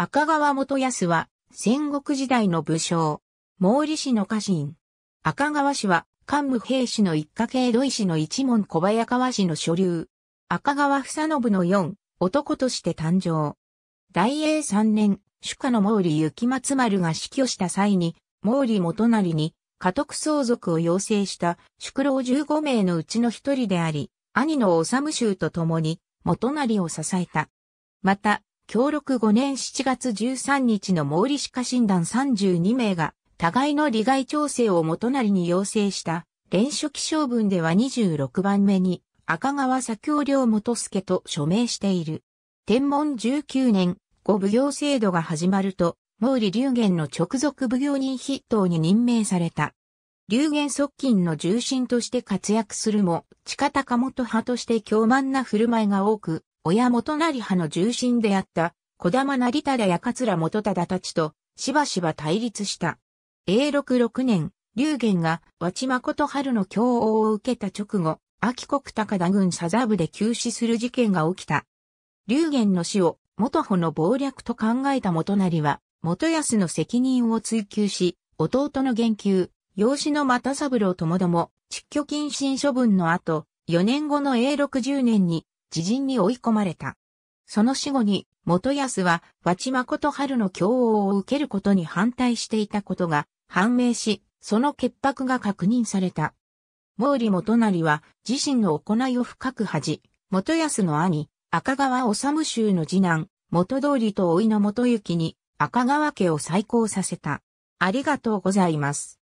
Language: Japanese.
赤川元康は戦国時代の武将、毛利氏の家臣。赤川氏は官武兵士の一家系土井氏の一門小早川氏の所流。赤川房信の四、男として誕生。大英三年、主家の毛利行松丸が死去した際に、毛利元成に家督相続を要請した宿老十五名のうちの一人であり、兄の治衆と共に元成を支えた。また、協力5年7月13日の毛利歯科診断32名が、互いの利害調整を元なりに要請した、連書記章文では26番目に、赤川左京良元助と署名している。天文19年、五奉行制度が始まると、毛利流言の直属奉行人筆頭に任命された。流言側近の重臣として活躍するも、近高元派として凶慢な振る舞いが多く、親元成派の重臣であった、小玉成忠や桂元忠たちと、しばしば対立した。永禄6年、龍玄が、和知誠春の教応を受けた直後、秋国高田軍佐座部で急死する事件が起きた。龍玄の死を、元穂の謀略と考えた元成は、元康の責任を追及し、弟の言及、養子の又三郎ともども、蟄居謹慎処分の後、4年後の永禄10年に、自陣に追い込まれた。その死後に、元康は、和知誠春の教王を受けることに反対していたことが判明し、その潔白が確認された。毛利元就は、自身の行いを深く恥じ、元康の兄、赤川治州の次男、元通りと老いの元行に、赤川家を再興させた。ありがとうございます。